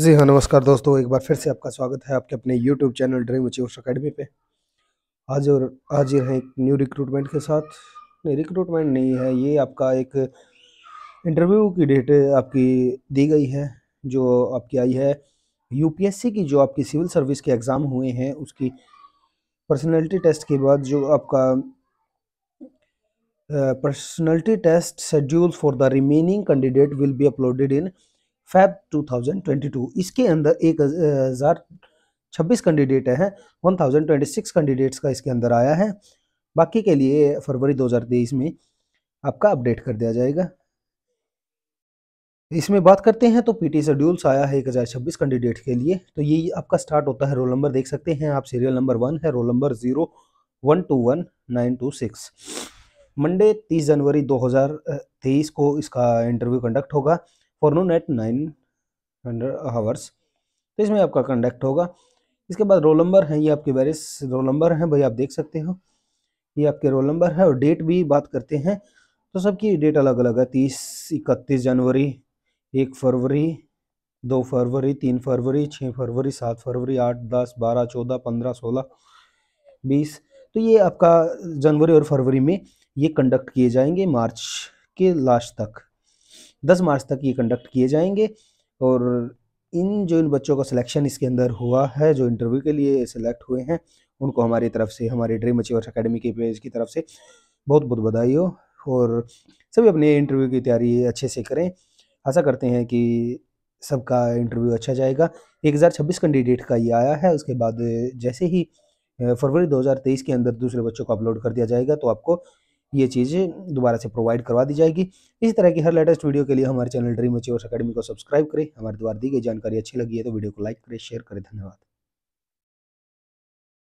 जी हाँ नमस्कार दोस्तों एक बार फिर से आपका स्वागत है आपके अपने YouTube channel Dream Achievers Academy पे आज और आज ये हैं एक न्यू रिक्रूटमेंट के साथ नहीं रिक्रूटमेंट नहीं है ये आपका एक इंटरव्यू की डेट आपकी दी गई है जो आपकी आई है यूपीएससी की जो आपकी सिविल सर्विस के एग्ज़ाम हुए हैं उसकी पर्सनैलिटी टेस्ट के बाद जो आपका personality test schedule for the remaining candidate will be uploaded in Feb 2022 इसके अंदर एक हज़ार छब्बीस कैंडिडेट हैं 1026 कैंडिडेट्स का इसके अंदर आया है बाकी के लिए फरवरी 2023 में आपका अपडेट कर दिया जाएगा इसमें बात करते हैं तो पीटी शेड्यूल्स आया है एक हज़ार छब्बीस कैंडिडेट के लिए तो ये आपका स्टार्ट होता है रोल नंबर देख सकते हैं आप सीरियल नंबर वन है roll number zero one two one nine two six Monday तीस जनवरी दो हज़ार तेईस को इसका इंटरव्यू कंडक्ट होगा for eight nine hundred hours तो इसमें आपका कंडक्ट होगा इसके बाद रोल नंबर है ये आपके वेरियस रोल नंबर हैं भाई आप देख सकते हो ये आपके रोल नंबर है और डेट भी बात करते हैं तो सबकी डेट अलग अलग है तीस इकतीस जनवरी एक फरवरी दो फरवरी तीन फरवरी छः फरवरी सात फरवरी आठ दस बारह चौदह पंद्रह सोलह बीस तो ये आपका जनवरी और फरवरी में ये कंडक्ट किए जाएंगे मार्च के लास्ट तक दस मार्च तक ये कंडक्ट किए जाएंगे और इन जो इन बच्चों का सिलेक्शन इसके अंदर हुआ है जो इंटरव्यू के लिए सिलेक्ट हुए हैं उनको हमारी तरफ से हमारे ड्रीम अचीवर्स अकेडमी के पेज की तरफ से बहुत बहुत बधाई हो और सभी अपने इंटरव्यू की तैयारी अच्छे से करें आशा करते हैं कि सबका इंटरव्यू अच्छा जाएगा 1026 कैंडिडेट का ये आया है उसके बाद जैसे ही फरवरी 2023 के अंदर दूसरे बच्चों को अपलोड कर दिया जाएगा तो आपको ये चीज़ें दोबारा से प्रोवाइड करवा दी जाएगी इसी तरह की हर लेटेस्ट वीडियो के लिए हमारे चैनल ड्रीम अचीवर्स अकेडमी को सब्सक्राइब करें हमारे द्वारा दी गई जानकारी अच्छी लगी है तो वीडियो को लाइक करें शेयर करें धन्यवाद